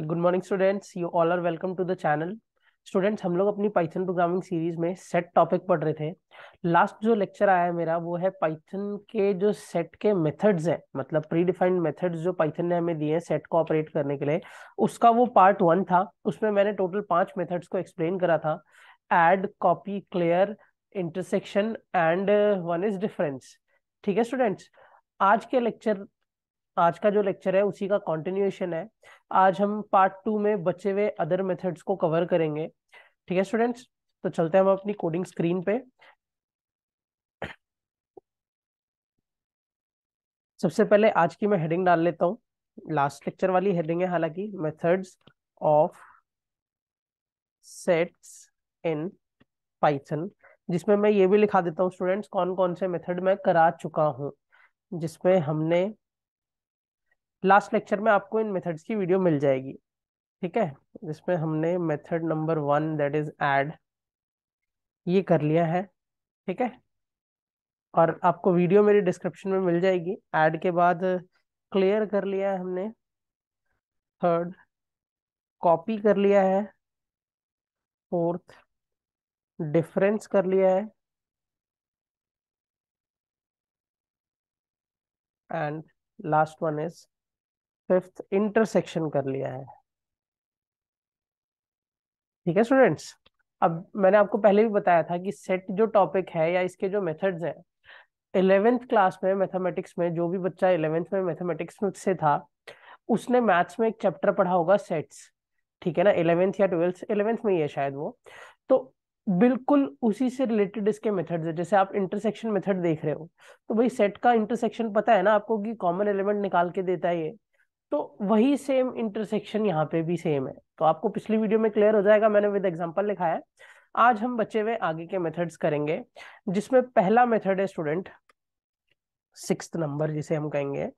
Good morning students you all are welcome to the channel students हम लोग अपनी Python programming series में set topic पढ़ रहे थे लास्ट जो लेक्चर आया है मेरा वो है पाइथन के जो सेट के मेथड्स हैं मतलब प्री डिफाइंड मेथड्स जो पाइथन ने हमें दिए हैं सेट को ऑपरेट करने के लिए उसका वो पार्ट वन था उसमें मैंने टोटल पांच मेथड्स को एक्सप्लेन करा था add copy clear intersection and one is difference ठीक है स्टूडेंट्स आज के लेक्चर आज का जो लेक्चर है उसी का कॉन्टिन्यूएशन है आज हम पार्ट टू में बचे हुए अदर मेथड्स को कवर करेंगे ठीक है स्टूडेंट्स तो चलते हैं हम अपनी कोडिंग स्क्रीन पे सबसे पहले आज की मैं हेडिंग डाल लेता हूँ लास्ट लेक्चर वाली हेडिंग है हालांकि methods of sets in Python जिसमें मैं ये भी लिखा देता हूँ स्टूडेंट्स कौन कौन से मेथड मैं करा चुका हूँ जिसमें हमने लास्ट लेक्चर में आपको इन मेथड्स की वीडियो मिल जाएगी ठीक है जिसमें हमने method number one that is add ये कर लिया है ठीक है और आपको वीडियो मेरी डिस्क्रिप्शन में मिल जाएगी ऐड के बाद क्लियर कर लिया है हमने थर्ड कॉपी कर लिया है फोर्थ डिफरेंस कर लिया है and last one is fifth intersection कर लिया है ठीक है स्टूडेंट्स अब मैंने आपको पहले भी बताया था कि सेट जो टॉपिक है या इसके जो मेथड्स हैं इलेवेंथ क्लास में मैथमेटिक्स में जो भी बच्चा इलेवेंथ में मैथमेटिक्स में से था उसने मैथ्स में एक चैप्टर पढ़ा होगा सेट्स ठीक है ना इलेवेंथ या ट्वेल्थ इलेवेंथ में ही है शायद वो तो बिल्कुल उसी से रिलेटेड इसके मेथड्स है जैसे आप इंटरसेक्शन मेथड देख रहे हो तो भाई सेट का इंटरसेक्शन पता है ना आपको कि कॉमन एलिमेंट निकाल के देता है ये तो वही सेम इंटरसेक्शन यहाँ पे भी सेम है तो आपको पिछली वीडियो में क्लियर हो जाएगा मैंने विद एग्जाम्पल लिखा है आज हम बचे हुए आगे के मेथड्स करेंगे जिसमें पहला मेथड है स्टूडेंट सिक्स नंबर जिसे हम कहेंगे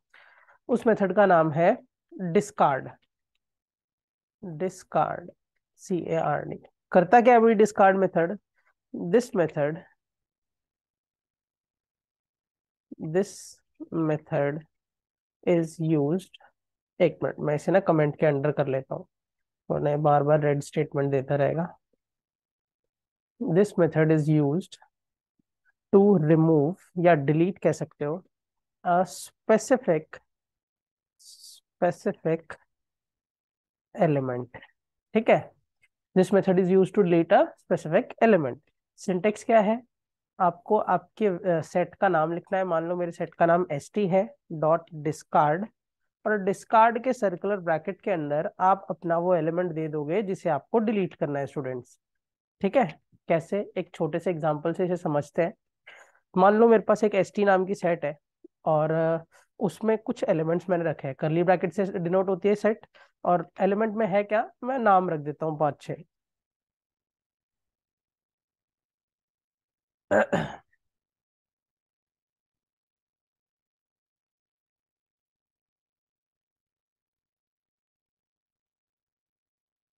उस मेथड का नाम है discard discard C A R D करता क्या अभी discard method this method this method is used एक मिनट मैं इसे ना कमेंट के अंडर कर लेता हूँ नहीं बार बार रेड स्टेटमेंट देता रहेगा this method is use to remove या डिलीट कह सकते हो स्पेसिफिक स्पेसिफिक एलिमेंट ठीक है this method is use to delete a specific element syntax क्या है आपको आपके सेट uh, का नाम लिखना है मान लो मेरे सेट का नाम एस टी है डॉट डिस्कार्ड और डिस्कार्ड के सर्कुलर ब्रैकेट के अंदर आप अपना वो एलिमेंट दे दोगे जिसे आपको डिलीट करना है स्टूडेंट्स ठीक है कैसे एक छोटे से एग्जाम्पल से इसे समझते हैं मान लो मेरे पास एक एस नाम की सेट है और उसमें कुछ एलिमेंट्स मैंने रखे हैं करली ब्रैकेट से डिनोट होती है सेट और एलिमेंट में है क्या मैं नाम रख देता हूँ पाँच छः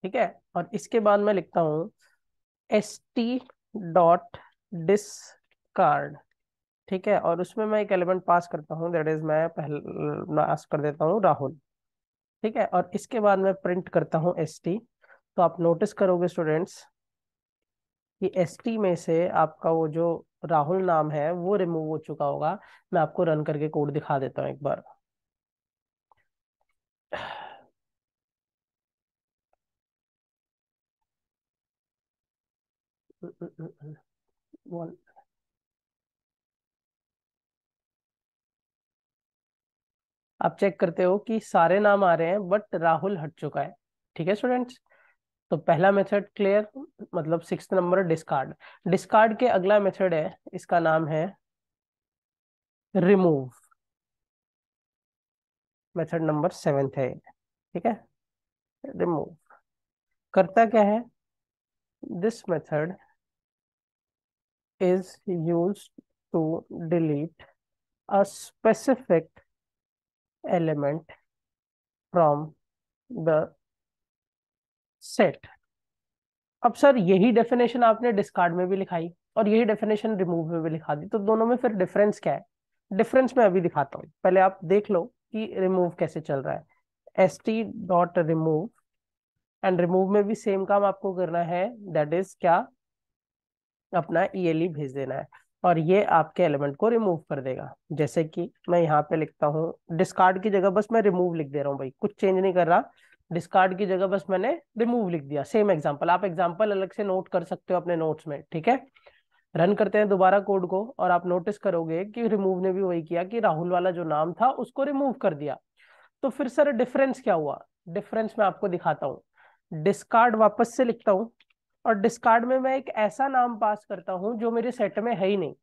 ठीक है और इसके बाद मैं लिखता हूं S T dot discard ठीक है और उसमें मैं एक एलिमेंट पास करता हूँ दैट इज मैं पहले पास कर देता हूँ राहुल ठीक है और इसके बाद मैं प्रिंट करता हूँ एस टी तो आप नोटिस करोगे स्टूडेंट्स कि एस टी में से आपका वो जो राहुल नाम है वो रिमूव हो चुका होगा मैं आपको रन करके कोड दिखा देता हूँ एक बार well, आप चेक करते हो कि सारे नाम आ रहे हैं बट राहुल हट चुका है ठीक है स्टूडेंट्स तो पहला मेथड क्लियर मतलब सिक्स नंबर डिस्कार्ड डिस्कार्ड के अगला मेथड है इसका नाम है रिमूव मेथड नंबर सेवेंथ है ठीक है रिमूव करता क्या है this method is used to delete a specific element from the set. अब सर यही डेफिनेशन आपने डिस्कार्ड में भी लिखाई और यही डेफिनेशन रिमूव में भी लिखा दी तो दोनों में फिर डिफरेंस क्या है डिफरेंस में अभी दिखाता हूँ पहले आप देख लो कि रिमूव कैसे चल रहा है S T dot remove and remove में भी सेम काम आपको करना है दैट इज क्या अपना ईएलई भेज देना है और ये आपके एलिमेंट को रिमूव कर देगा जैसे कि मैं यहाँ पे लिखता हूँ डिस्कार्ड की जगह बस मैं रिमूव लिख दे रहा हूँ भाई कुछ चेंज नहीं कर रहा डिस्कार्ड की जगह बस मैंने रिमूव लिख दिया सेम एग्जाम्पल आप एग्जाम्पल अलग से नोट कर सकते हो अपने नोट्स में ठीक है रन करते हैं दोबारा कोड को और आप नोटिस करोगे कि रिमूव ने भी वही किया कि राहुल वाला जो नाम था उसको रिमूव कर दिया तो फिर सर डिफरेंस क्या हुआ डिफरेंस मैं आपको दिखाता हूँ डिस्कार्ड वापस से लिखता हूँ और डिस्कार्ड में मैं एक ऐसा नाम पास करता हूँ जो मेरे सेट में है ही नहीं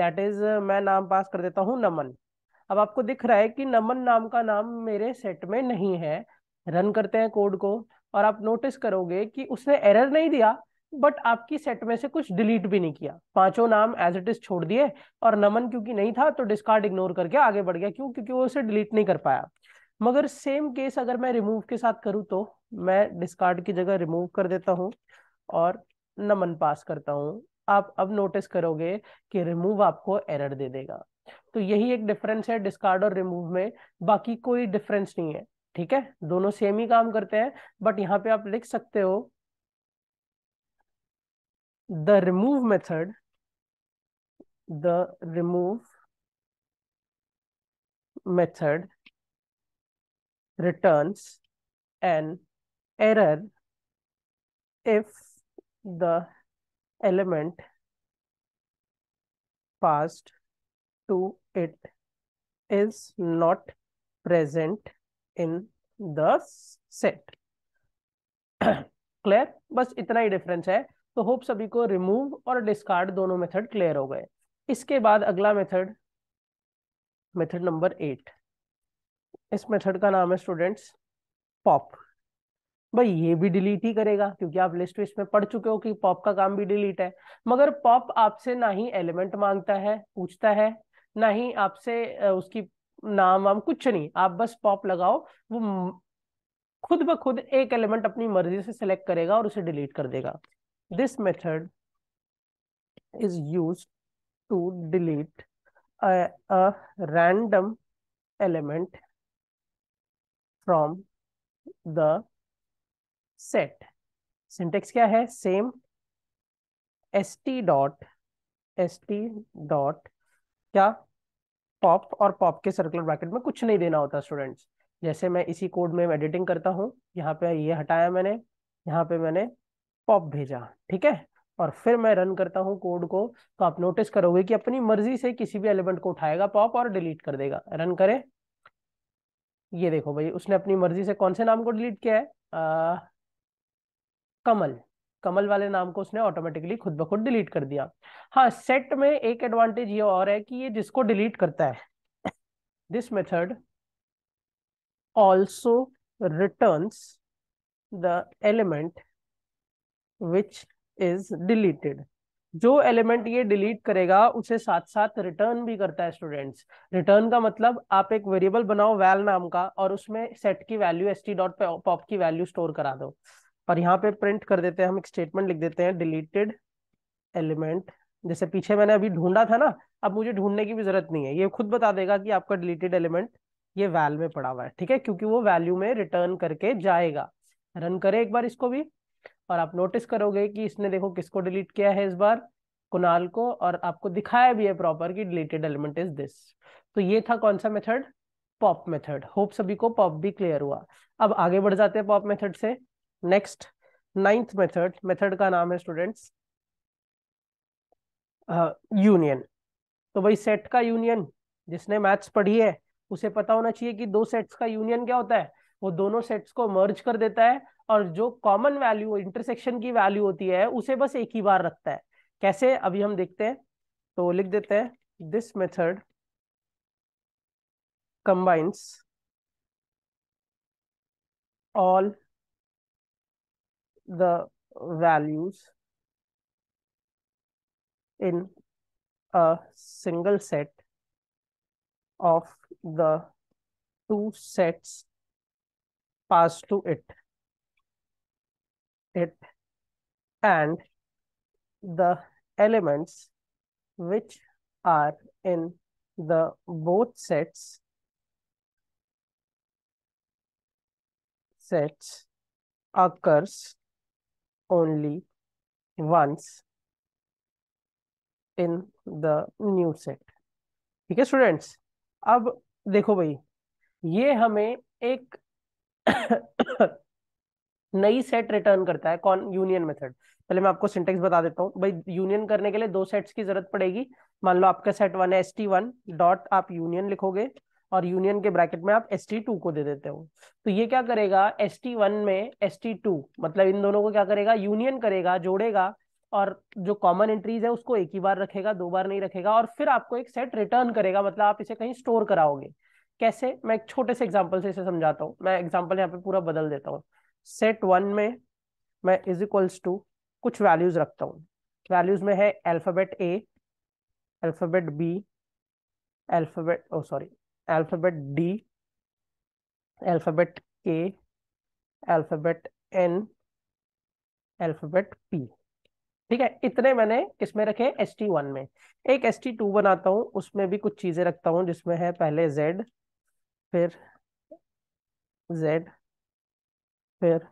दैट इज मैं नाम पास कर देता हूँ नमन अब आपको दिख रहा है कि नमन नाम का नाम मेरे सेट में नहीं है रन करते हैं कोड को और आप नोटिस करोगे कि उसने एरर नहीं दिया बट आपकी सेट में से कुछ डिलीट भी नहीं किया पांचों नाम एज इट इज छोड़ दिए और नमन क्योंकि नहीं था तो डिस्कार्ड इग्नोर करके आगे बढ़ गया क्यों क्योंकि वो उसे डिलीट नहीं कर पाया मगर सेम केस अगर मैं रिमूव के साथ करूँ तो मैं डिस्कार्ड की जगह रिमूव कर देता हूँ और नमन पास करता हूँ आप अब नोटिस करोगे कि रिमूव आपको एरर दे देगा तो यही एक डिफरेंस है डिस्कार्ड और रिमूव में बाकी कोई डिफरेंस नहीं है ठीक है दोनों सेम ही काम करते हैं बट यहाँ पे आप लिख सकते हो the remove method the remove method return an error if the element passed to it is not present in the set. Clear बस इतना ही डिफरेंस है तो होप सभी को रिमूव और डिस्कार्ड दोनों मेथड क्लियर हो गए इसके बाद अगला मेथड मेथड नंबर एट इस मेथड का नाम है स्टूडेंट्स पॉप भाई ये भी डिलीट ही करेगा क्योंकि आप लिस्ट विस्ट में पढ़ चुके हो कि पॉप का काम भी डिलीट है मगर पॉप आपसे ना ही एलिमेंट मांगता है पूछता है ना ही आपसे उसकी नाम वाम कुछ नहीं आप बस पॉप लगाओ वो खुद ब खुद एक एलिमेंट अपनी मर्जी से सिलेक्ट करेगा और उसे डिलीट कर देगा this method is use to delete random element from the set syntax क्या है same S T dot S T dot क्या पॉप और पॉप के सर्कुलर ब्रैकेट में कुछ नहीं देना होता स्टूडेंट्स जैसे मैं इसी कोड में एडिटिंग करता हूँ यहाँ पे ये हटाया मैंने यहाँ पे मैंने पॉप भेजा ठीक है और फिर मैं रन करता हूँ कोड को तो आप नोटिस करोगे कि अपनी मर्जी से किसी भी एलिमेंट को उठाएगा पॉप और डिलीट कर देगा रन करें ये देखो भाई उसने अपनी मर्जी से कौन से नाम को डिलीट किया है कमल कमल वाले नाम को उसने ऑटोमेटिकली खुद ब खुद डिलीट कर दिया हाँ सेट में एक एडवांटेज ये और है कि ये जिसको डिलीट करता है this method also returns the element which is deleted जो एलिमेंट ये डिलीट करेगा उसे साथ साथ रिटर्न भी करता है स्टूडेंट्स रिटर्न का मतलब आप एक वेरिएबल बनाओ वैल नाम का और उसमें सेट की value S T dot pop की वैल्यू स्टोर करा दो और यहाँ पे प्रिंट कर देते हैं हम एक स्टेटमेंट लिख देते हैं डिलीटेड एलिमेंट जैसे पीछे मैंने अभी ढूंढा था ना अब मुझे ढूंढने की भी जरूरत नहीं है ये खुद बता देगा कि आपका डिलीटेड एलिमेंट ये वैल में पड़ा हुआ है ठीक है क्योंकि वो वैल्यू में रिटर्न करके जाएगा रन करे एक बार इसको भी और आप नोटिस करोगे कि इसने देखो किसको डिलीट किया है इस बार कुणाल को और आपको दिखाया भी है प्रॉपर कि डिलीटेड एलिमेंट इज दिस तो ये था कौन सा मेथड पॉप मेथड होप सभी को पॉप भी क्लियर हुआ अब आगे बढ़ जाते हैं पॉप मेथड से नेक्स्ट नाइन्थ मेथड मेथड का नाम है स्टूडेंट्स यूनियन तो भाई सेट का यूनियन जिसने मैथ्स पढ़ी है उसे पता होना चाहिए कि दो सेट्स का यूनियन क्या होता है वो दोनों सेट्स को मर्ज कर देता है और जो कॉमन वैल्यू इंटरसेक्शन की वैल्यू होती है उसे बस एक ही बार रखता है कैसे अभी हम देखते हैं तो लिख देते हैं this method combines all the values in a single set of the two sets passed to it it and the elements which are in the both sets sets occurs only once in the new set ठीक है students अब देखो भाई ये हमें एक नई set return करता है कौन यूनियन मेथड पहले मैं आपको सिंटेक्स बता देता हूँ भाई यूनियन करने के लिए दो सेट्स की जरूरत पड़ेगी मान लो आपका सेट वन है एस टी वन डॉट आप यूनियन लिखोगे और यूनियन के ब्रैकेट में आप एस टी टू को दे देते हो तो ये क्या करेगा एस टी वन में एस टी टू मतलब इन दोनों को क्या करेगा यूनियन करेगा जोड़ेगा और जो कॉमन एंट्रीज है उसको एक ही बार रखेगा दो बार नहीं रखेगा और फिर आपको एक सेट रिटर्न करेगा मतलब आप इसे कहीं स्टोर कराओगे कैसे मैं एक छोटे से एग्जाम्पल से इसे समझाता हूँ मैं एग्जाम्पल यहाँ पे पूरा बदल देता हूँ सेट वन में मैं इज इक्वल्स टू कुछ वैल्यूज रखता हूँ वैल्यूज में है alphabet A alphabet B alphabet O sorry alphabet D, alphabet K, alphabet N, alphabet P. ठीक है इतने मैंने किसमें रखे एस टी वन में एक एस टी टू बनाता हूं उसमें भी कुछ चीजें रखता हूं जिसमें है पहले Z, फिर Z, फिर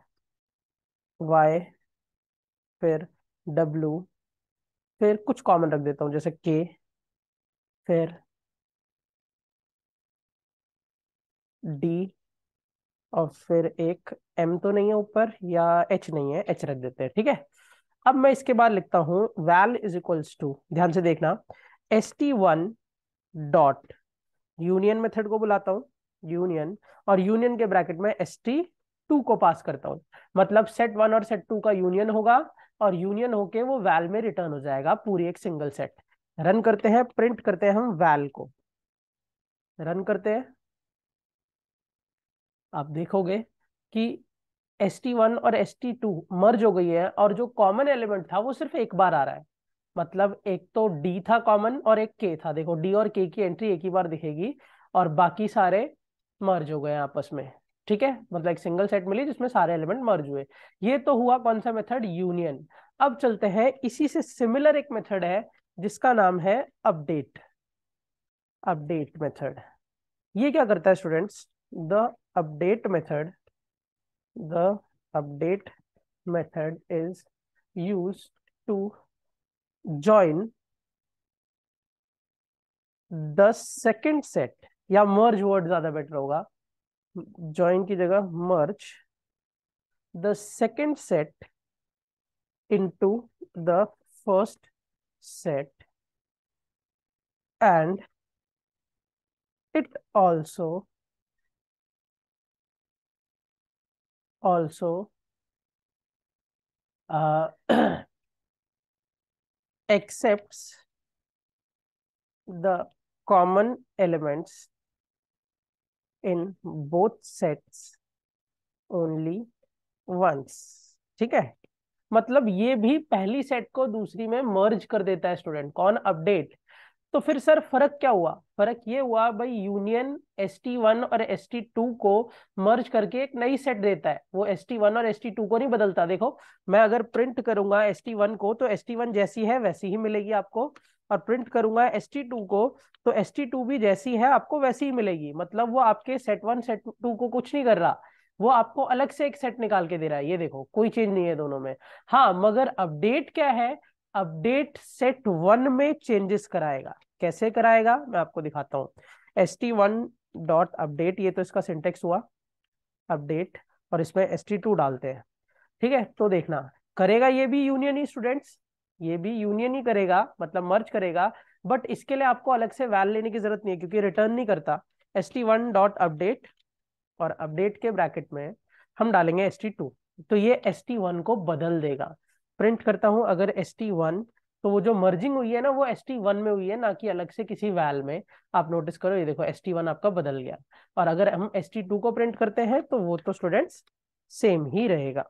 Y, फिर W, फिर कुछ कॉमन रख देता हूं जैसे K, फिर डी और फिर एक एम तो नहीं है ऊपर या एच नहीं है एच रख देते हैं ठीक है अब मैं इसके बाद लिखता हूं वैल इज इक्वल्स टू ध्यान से देखना S T one dot union method को बुलाता हूँ यूनियन और यूनियन के ब्रैकेट में एस टी टू को पास करता हूं मतलब सेट वन और सेट टू का यूनियन होगा और यूनियन होके वो वैल में रिटर्न हो जाएगा पूरी एक सिंगल सेट रन करते हैं प्रिंट करते हैं हम वैल को रन करते हैं आप देखोगे कि एस टी वन और एस टी टू मर्ज हो गई है और जो कॉमन एलिमेंट था वो सिर्फ एक बार आ रहा है मतलब एक तो डी था कॉमन और एक के था देखो डी और के की एंट्री एक ही बार दिखेगी और बाकी सारे मर्ज हो गए आपस में ठीक है मतलब एक सिंगल सेट मिली जिसमें सारे एलिमेंट मर्ज हुए ये तो हुआ कौन सा मेथड यूनियन अब चलते हैं इसी से सिमिलर एक मेथड है जिसका नाम है अपडेट अपडेट मेथड ये क्या करता है students the update method the update method is used to join the second set या merge word ज्यादा बेटर होगा join की जगह merge the second set into the first set and it also also uh, accepts the common elements in both sets only once ठीक है मतलब ये भी पहली सेट को दूसरी में मर्ज कर देता है स्टूडेंट कौन अपडेट तो फिर सर फर्क क्या हुआ फर्क ये हुआ भाई यूनियन एस टी वन और एस टी टू को मर्ज करके एक नई सेट देता है वो एस टी वन और एस टी टू को नहीं बदलता देखो मैं अगर प्रिंट करूंगा एस टी वन को तो एस टी वन जैसी है वैसी ही मिलेगी आपको और प्रिंट करूंगा एस टी टू को तो एस टी टू भी जैसी है आपको वैसी ही मिलेगी मतलब वो आपके सेट वन सेट टू को कुछ नहीं कर रहा वो आपको अलग से एक सेट निकाल के दे रहा है ये देखो कोई चेंज नहीं है दोनों में हाँ मगर अपडेट क्या है अपडेट सेट वन में चेंजेस कराएगा कैसे कराएगा मैं आपको दिखाता हूँ S T one dot update ये तो इसका सिंटेक्स हुआ अपडेट और इसमें एस टी टू डालते हैं ठीक है तो देखना करेगा ये भी यूनियन ही स्टूडेंट्स ये भी यूनियन ही करेगा मतलब मर्ज करेगा बट इसके लिए आपको अलग से वैल लेने की जरूरत नहीं है क्योंकि रिटर्न नहीं करता S T one dot update और अपडेट के ब्रैकेट में हम डालेंगे एस टी टू तो ये एस टी वन को बदल देगा प्रिंट करता हूं अगर एस टी वन तो वो जो मर्जिंग हुई है ना वो एस टी वन में हुई है ना कि अलग से किसी वैल में आप नोटिस करो ये देखो एस टी वन आपका बदल गया और अगर हम एस टी टू को प्रिंट करते हैं तो वो तो स्टूडेंट्स सेम ही रहेगा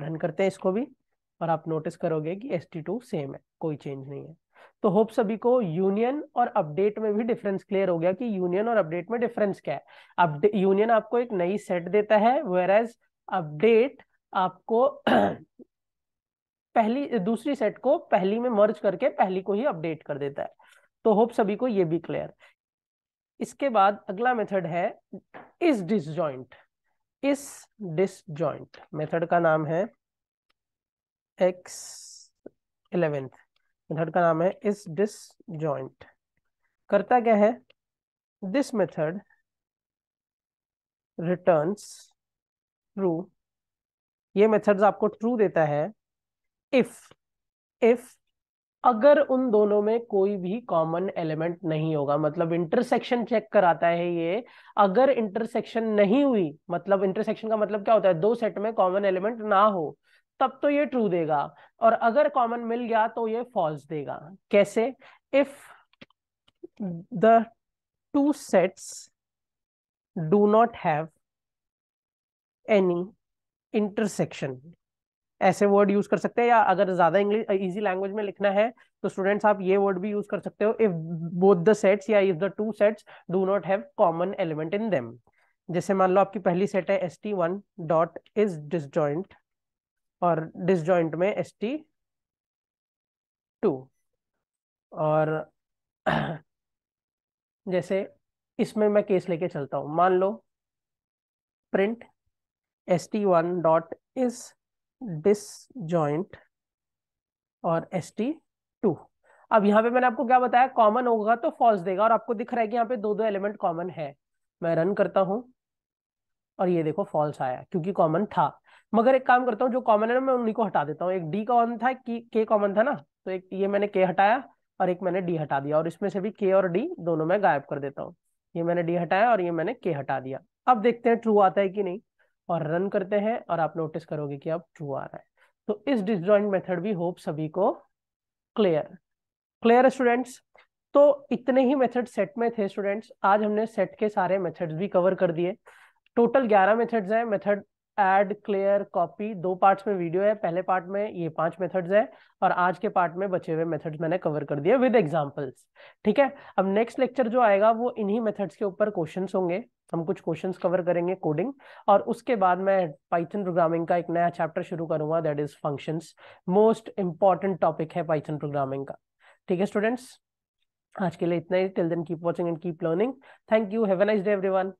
रन करते हैं इसको भी और आप नोटिस करोगे कि एस टी टू सेम है कोई चेंज नहीं है तो होप सभी को यूनियन और अपडेट में भी डिफरेंस क्लियर हो गया कि यूनियन और अपडेट में डिफरेंस क्या है अब यूनियन आपको एक नई सेट देता है वेर एज अपडेट आपको पहली दूसरी सेट को पहली में मर्ज करके पहली को ही अपडेट कर देता है तो होप सभी को ये भी क्लियर इसके बाद अगला मेथड है इस डिसजॉइंट इस डिसजॉइंट मेथड का नाम है एक्स इलेवेंथ मेथड का नाम है इस डिसजॉइंट करता क्या है दिस मेथड रिटर्न्स ट्रू ये मेथड्स आपको ट्रू देता है इफ इफ अगर उन दोनों में कोई भी कॉमन एलिमेंट नहीं होगा मतलब इंटरसेक्शन चेक कराता है ये अगर इंटरसेक्शन नहीं हुई मतलब इंटरसेक्शन का मतलब क्या होता है दो सेट में कॉमन एलिमेंट ना हो तब तो ये ट्रू देगा और अगर कॉमन मिल गया तो ये फॉल्स देगा कैसे if the two sets do not have any intersection ऐसे वर्ड यूज कर सकते हैं या अगर ज्यादा इंग्लिश इजी लैंग्वेज में लिखना है तो स्टूडेंट्स आप ये वर्ड भी यूज कर सकते हो इफ बोथ द सेट्स या if the two sets do not have common element in them जैसे मान लो आपकी पहली सेट है S T one dot is disjoint और डिसजॉइंट में एस टी टू और जैसे इसमें मैं केस लेके चलता हूं मान लो print S T one dot is disjoint और एस टी टू अब यहाँ पे मैंने आपको क्या बताया कॉमन होगा तो फॉल्स देगा और आपको दिख रहा है कि यहाँ पे दो दो एलिमेंट कॉमन है मैं रन करता हूँ और ये देखो फॉल्स आया क्योंकि कॉमन था मगर एक काम करता हूँ जो कॉमन है ना मैं उन्हीं को हटा देता हूँ एक डी कॉमन था कि के कॉमन था ना तो एक ये मैंने के हटाया और एक मैंने डी हटा दिया और इसमें से भी के और डी दोनों में गायब कर देता हूँ ये मैंने डी हटाया और ये मैंने के हटा दिया अब देखते हैं ट्रू आता है कि नहीं और रन करते हैं और आप नोटिस करोगे कि अब ट्रू आ रहा है तो इस डिसजॉइंट मेथड भी होप सभी को क्लियर क्लियर स्टूडेंट्स तो इतने ही मेथड सेट में थे स्टूडेंट्स आज हमने सेट के सारे मेथड्स भी कवर कर दिए टोटल ग्यारह मेथड्स हैं मेथड एड क्लियर कॉपी दो पार्ट्स में वीडियो है पहले पार्ट में ये पांच मेथड्स हैं और आज के पार्ट में बचे हुए मेथड्स मैंने कवर कर दिए विद एग्जांपल्स ठीक है अब नेक्स्ट लेक्चर जो आएगा वो इन्हीं मेथड्स के ऊपर क्वेश्चंस होंगे हम कुछ क्वेश्चंस कवर करेंगे कोडिंग और उसके बाद मैं पाइथन प्रोग्रामिंग का एक नया चैप्टर शुरू करूंगा that is functions most important topic है पाइथन प्रोग्रामिंग का ठीक है स्टूडेंट्स आज के लिए इतना ही till then keep watching and keep learning thank you have a nice day everyone